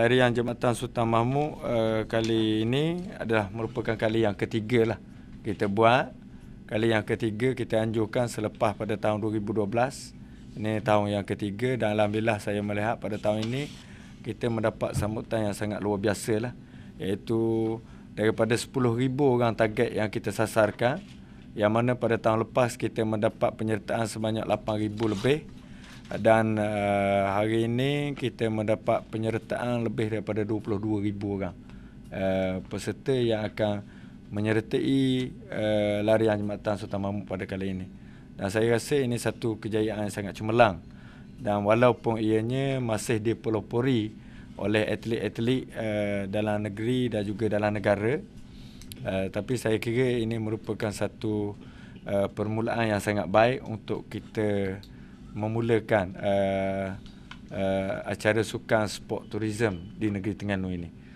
larian Jematan Sultan Mahmud uh, kali ini adalah merupakan kali yang ketiga lah kita buat. Kali yang ketiga kita anjurkan selepas pada tahun 2012. Ini tahun yang ketiga dan Alhamdulillah saya melihat pada tahun ini kita mendapat sambutan yang sangat luar biasa lah. Iaitu daripada 10,000 orang target yang kita sasarkan yang mana pada tahun lepas kita mendapat penyertaan sebanyak 8,000 lebih dan uh, hari ini kita mendapat penyertaan lebih daripada 22,000 orang uh, peserta yang akan menyertai uh, larian Jumatan Sultan Mahmud pada kali ini. Dan saya rasa ini satu kejayaan yang sangat cemerlang. Dan walaupun ianya masih dipelopori oleh atlet-atlet uh, dalam negeri dan juga dalam negara, uh, tapi saya kira ini merupakan satu uh, permulaan yang sangat baik untuk kita memulakan uh, uh, acara sukan sport tourism di negeri Terengganu ini.